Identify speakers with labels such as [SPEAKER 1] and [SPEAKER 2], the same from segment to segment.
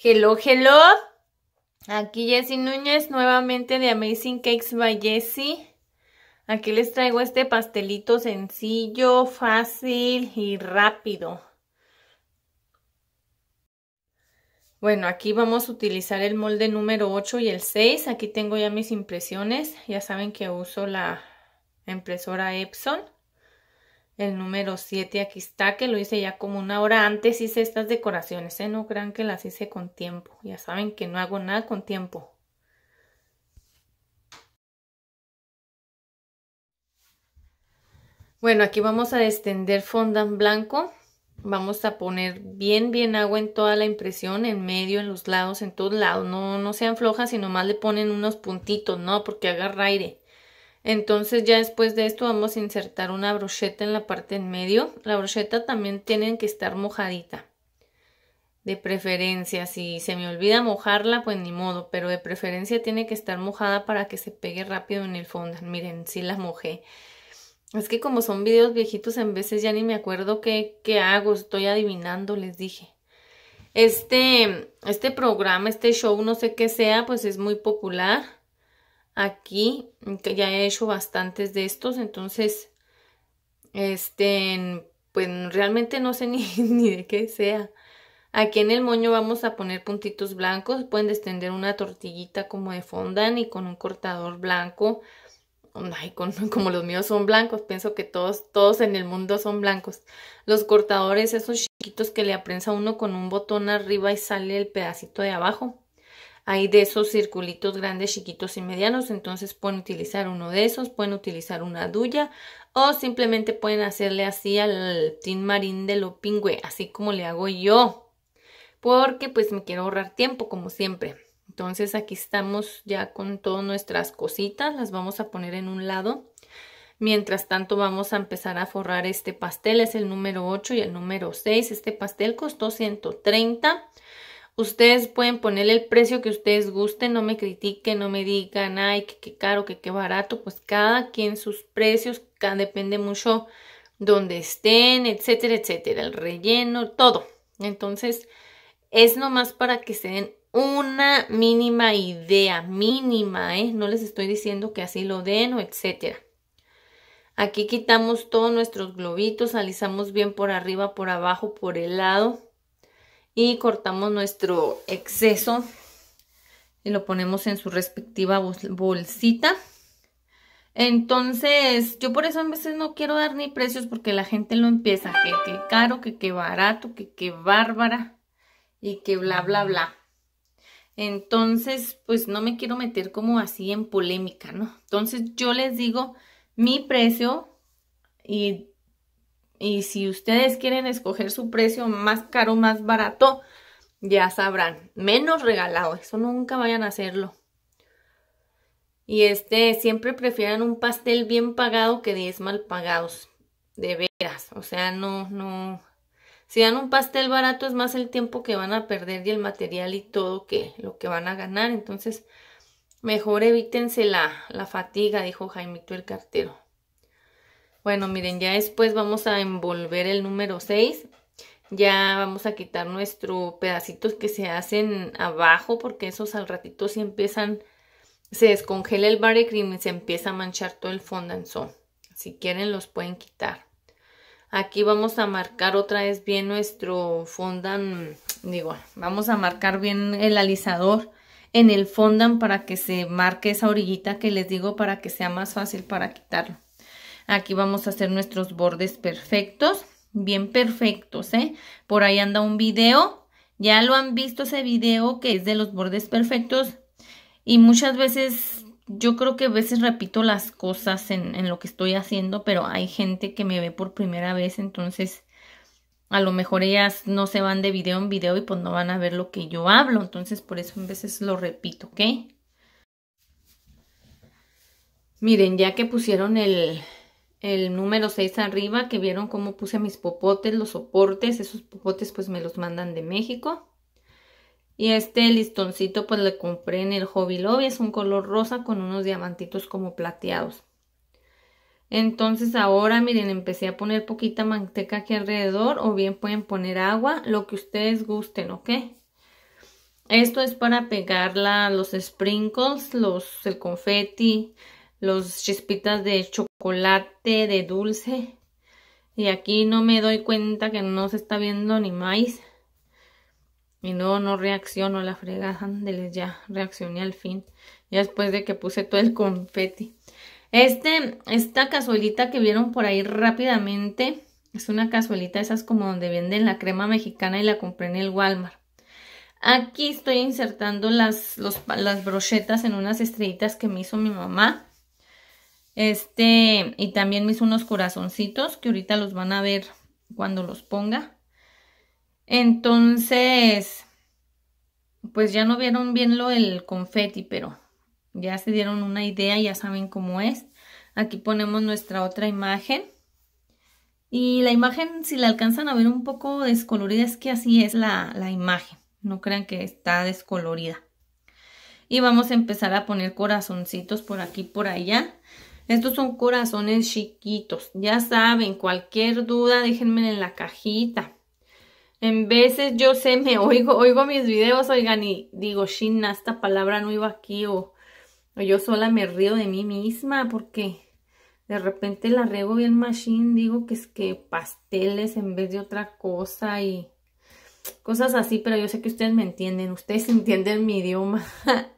[SPEAKER 1] Hello, hello. Aquí Jessy Núñez nuevamente de Amazing Cakes by Jessie. Aquí les traigo este pastelito sencillo, fácil y rápido. Bueno, aquí vamos a utilizar el molde número 8 y el 6. Aquí tengo ya mis impresiones. Ya saben que uso la impresora Epson el número 7 aquí está, que lo hice ya como una hora antes, hice estas decoraciones, ¿eh? no crean que las hice con tiempo, ya saben que no hago nada con tiempo. Bueno, aquí vamos a extender fondant blanco, vamos a poner bien bien agua en toda la impresión, en medio, en los lados, en todos lados, no, no sean flojas, sino más le ponen unos puntitos, no, porque agarra aire. Entonces ya después de esto vamos a insertar una brocheta en la parte en medio. La brocheta también tiene que estar mojadita. De preferencia, si se me olvida mojarla, pues ni modo, pero de preferencia tiene que estar mojada para que se pegue rápido en el fondo. Miren, sí la mojé. Es que como son videos viejitos, en veces ya ni me acuerdo qué, hago, estoy adivinando, les dije. Este, este programa, este show, no sé qué sea, pues es muy popular aquí ya he hecho bastantes de estos, entonces, este, pues realmente no sé ni, de qué sea. Aquí en el moño vamos a poner puntitos blancos, pueden extender una tortillita como de fondan y con un cortador blanco. Ay, con, como los míos son blancos, pienso que todos, todos en el mundo son blancos. Los cortadores, esos chiquitos que le aprensa uno con un botón arriba y sale el pedacito de abajo. Hay de esos circulitos grandes, chiquitos y medianos, entonces pueden utilizar uno de esos, pueden utilizar una duya o simplemente pueden hacerle así al tin marín de lo pingüe, así como le hago yo, porque pues me quiero ahorrar tiempo como siempre. Entonces aquí estamos ya con todas nuestras cositas, las vamos a poner en un lado. Mientras tanto vamos a empezar a forrar este pastel, es el número 8 y el número 6. Este pastel costó 130 Ustedes pueden poner el precio que ustedes gusten, no me critiquen, no me digan, ay, qué caro, que qué barato, pues cada quien sus precios, depende mucho donde estén, etcétera, etcétera, el relleno, todo. Entonces, es nomás para que se den una mínima idea, mínima, ¿eh? No les estoy diciendo que así lo den o etcétera. Aquí quitamos todos nuestros globitos, alisamos bien por arriba, por abajo, por el lado y cortamos nuestro exceso y lo ponemos en su respectiva bolsita. Entonces, yo por eso a veces no quiero dar ni precios porque la gente lo empieza, que qué caro, que qué barato, que qué bárbara y que bla, bla, bla. Entonces, pues no me quiero meter como así en polémica, ¿no? Entonces yo les digo mi precio y y si ustedes quieren escoger su precio más caro, más barato, ya sabrán. Menos regalado, eso nunca vayan a hacerlo. Y este, siempre prefieran un pastel bien pagado que 10 mal pagados. De veras, o sea, no, no. Si dan un pastel barato es más el tiempo que van a perder y el material y todo que lo que van a ganar. Entonces, mejor evítense la, la fatiga, dijo Jaimito el cartero. Bueno, miren, ya después vamos a envolver el número 6. Ya vamos a quitar nuestros pedacitos que se hacen abajo porque esos al ratito se empiezan, se descongela el bare cream y se empieza a manchar todo el fondant. Si quieren los pueden quitar. Aquí vamos a marcar otra vez bien nuestro fondant, digo, vamos a marcar bien el alisador en el fondant para que se marque esa orillita que les digo para que sea más fácil para quitarlo. Aquí vamos a hacer nuestros bordes perfectos, bien perfectos, ¿eh? Por ahí anda un video, ya lo han visto ese video que es de los bordes perfectos y muchas veces yo creo que a veces repito las cosas en, lo que estoy haciendo, pero hay gente que me ve por primera vez, entonces a lo mejor ellas no se van de video en video y pues no van a ver lo que yo hablo, entonces por eso a veces lo repito, ¿ok? Miren, ya que pusieron el, el número 6 arriba, que vieron cómo puse mis popotes, los soportes, esos popotes pues me los mandan de México. Y este listoncito pues le compré en el Hobby Lobby, es un color rosa con unos diamantitos como plateados. Entonces ahora miren, empecé a poner poquita manteca aquí alrededor o bien pueden poner agua, lo que ustedes gusten, ¿ok? Esto es para pegar los sprinkles, los, el confeti, los chispitas de chocolate, de dulce. Y aquí no me doy cuenta que no se está viendo ni maíz. Y no, no reacciono la fregada. Ándeles, ya reaccioné al fin. Ya después de que puse todo el confeti. Este, esta cazuelita que vieron por ahí rápidamente. Es una cazuelita, esas como donde venden la crema mexicana y la compré en el Walmart. Aquí estoy insertando las, las brochetas en unas estrellitas que me hizo mi mamá. Este, y también mis unos corazoncitos que ahorita los van a ver cuando los ponga. Entonces, pues ya no vieron bien lo del confeti, pero ya se dieron una idea, ya saben cómo es. Aquí ponemos nuestra otra imagen. Y la imagen, si la alcanzan a ver un poco descolorida, es que así es la, la imagen. No crean que está descolorida. Y vamos a empezar a poner corazoncitos por aquí, por allá. Estos son corazones chiquitos. Ya saben, cualquier duda déjenme en la cajita. En veces yo sé, me oigo, oigo mis videos, oigan, y digo, Shin, esta palabra no iba aquí, o, yo sola me río de mí misma, porque de repente la riego bien machine, digo que es que pasteles en vez de otra cosa, y cosas así, pero yo sé que ustedes me entienden, ustedes entienden mi idioma.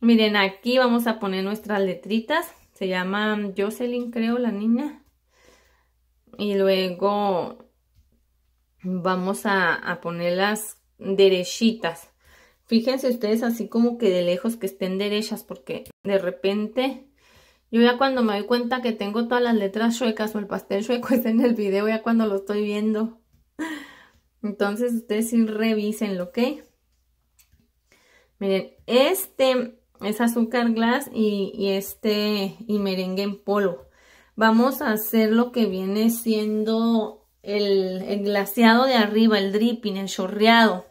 [SPEAKER 1] Miren, aquí vamos a poner nuestras letritas se llama Jocelyn, creo, la niña. Y luego vamos a, ponerlas derechitas. Fíjense ustedes así como que de lejos que estén derechas porque de repente yo ya cuando me doy cuenta que tengo todas las letras suecas o el pastel sueco está en el video ya cuando lo estoy viendo. Entonces ustedes sí lo ¿ok? Miren, este es azúcar glass y, este y merengue en polvo. Vamos a hacer lo que viene siendo el, glaseado de arriba, el dripping, el chorreado.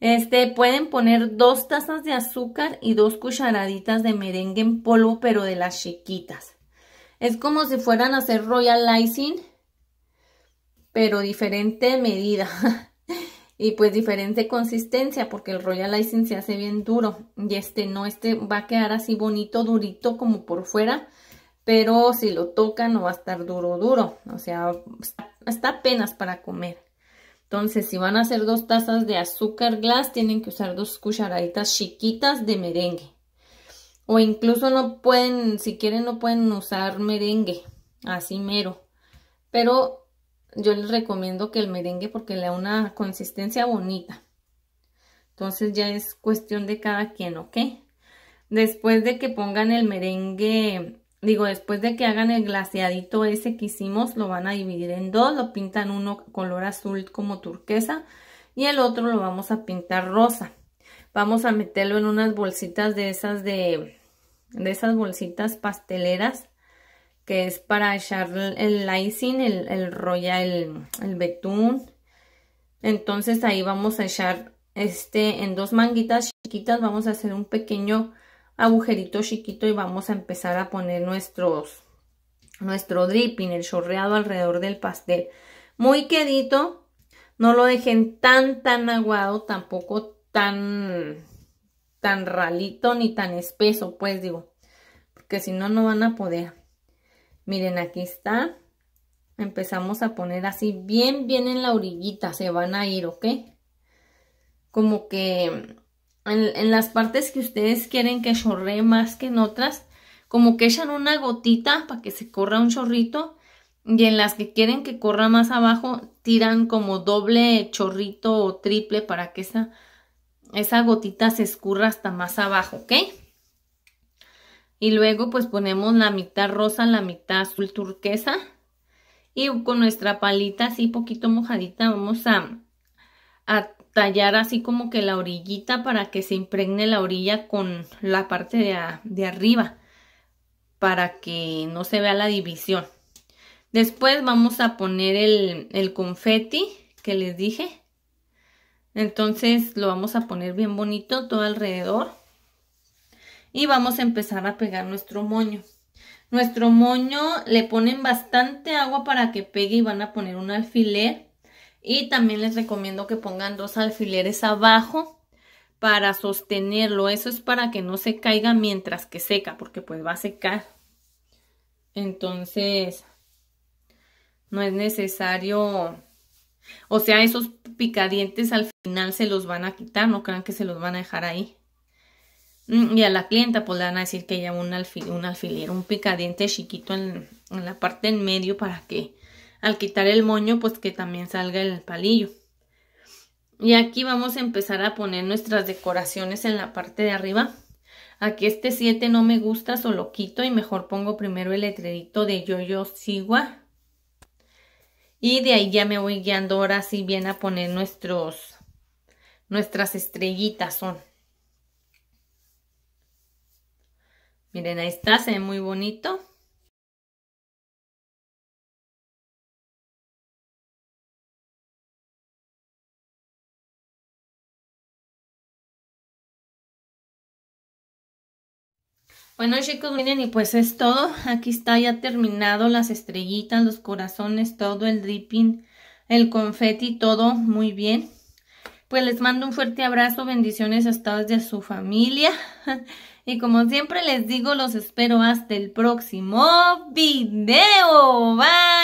[SPEAKER 1] Este, pueden poner dos tazas de azúcar y dos cucharaditas de merengue en polvo, pero de las chiquitas. Es como si fueran a hacer royal icing, pero diferente medida. y pues diferente consistencia porque el Royal Icing se hace bien duro y este no, este va a quedar así bonito, durito como por fuera, pero si lo tocan no va a estar duro, duro, o sea, está apenas para comer. Entonces, si van a hacer dos tazas de azúcar glass, tienen que usar dos cucharaditas chiquitas de merengue. O incluso no pueden, si quieren, no pueden usar merengue, así mero. Pero yo les recomiendo que el merengue porque le da una consistencia bonita. Entonces ya es cuestión de cada quien, ¿ok? Después de que pongan el merengue, digo, después de que hagan el glaseadito ese que hicimos, lo van a dividir en dos, lo pintan uno color azul como turquesa y el otro lo vamos a pintar rosa. Vamos a meterlo en unas bolsitas de esas de, de esas bolsitas pasteleras que es para echar el icing, el, el el, betún. Entonces ahí vamos a echar este en dos manguitas chiquitas, vamos a hacer un pequeño agujerito chiquito y vamos a empezar a poner nuestros, nuestro dripping, el chorreado alrededor del pastel. Muy quedito, no lo dejen tan tan aguado, tampoco tan tan ralito ni tan espeso, pues digo, porque si no, no van a poder. Miren, aquí está. Empezamos a poner así bien, bien en la orillita. Se van a ir, ¿ok? Como que en, las partes que ustedes quieren que chorree más que en otras, como que echan una gotita para que se corra un chorrito. Y en las que quieren que corra más abajo, tiran como doble chorrito o triple para que esa, esa gotita se escurra hasta más abajo, ¿ok? Y luego pues ponemos la mitad rosa, la mitad azul turquesa. Y con nuestra palita así poquito mojadita vamos a, a tallar así como que la orillita para que se impregne la orilla con la parte de, arriba. Para que no se vea la división. Después vamos a poner el, el confeti que les dije. Entonces lo vamos a poner bien bonito todo alrededor y vamos a empezar a pegar nuestro moño. Nuestro moño le ponen bastante agua para que pegue y van a poner un alfiler. Y también les recomiendo que pongan dos alfileres abajo para sostenerlo. Eso es para que no se caiga mientras que seca, porque pues va a secar. Entonces, no es necesario... O sea, esos picadientes al final se los van a quitar, no crean que se los van a dejar ahí. Mm, y a la clienta pues le van a decir que lleva un, un alfiler, un picadiente chiquito en, la parte en medio para que al quitar el moño pues que también salga el palillo. Y aquí vamos a empezar a poner nuestras decoraciones en la parte de arriba. Aquí este 7 no me gusta, solo quito y mejor pongo primero el letrerito de Yo-Yo Sigua. Y de ahí ya me voy guiando ahora sí bien a poner nuestros, nuestras estrellitas son. Miren, ahí está, se ve muy bonito. Bueno chicos, miren y pues es todo. Aquí está ya terminado las estrellitas, los corazones, todo el dripping, el confeti, todo muy bien. Pues les mando un fuerte abrazo, bendiciones a todas a su familia. Y como siempre les digo, los espero hasta el próximo video. Bye.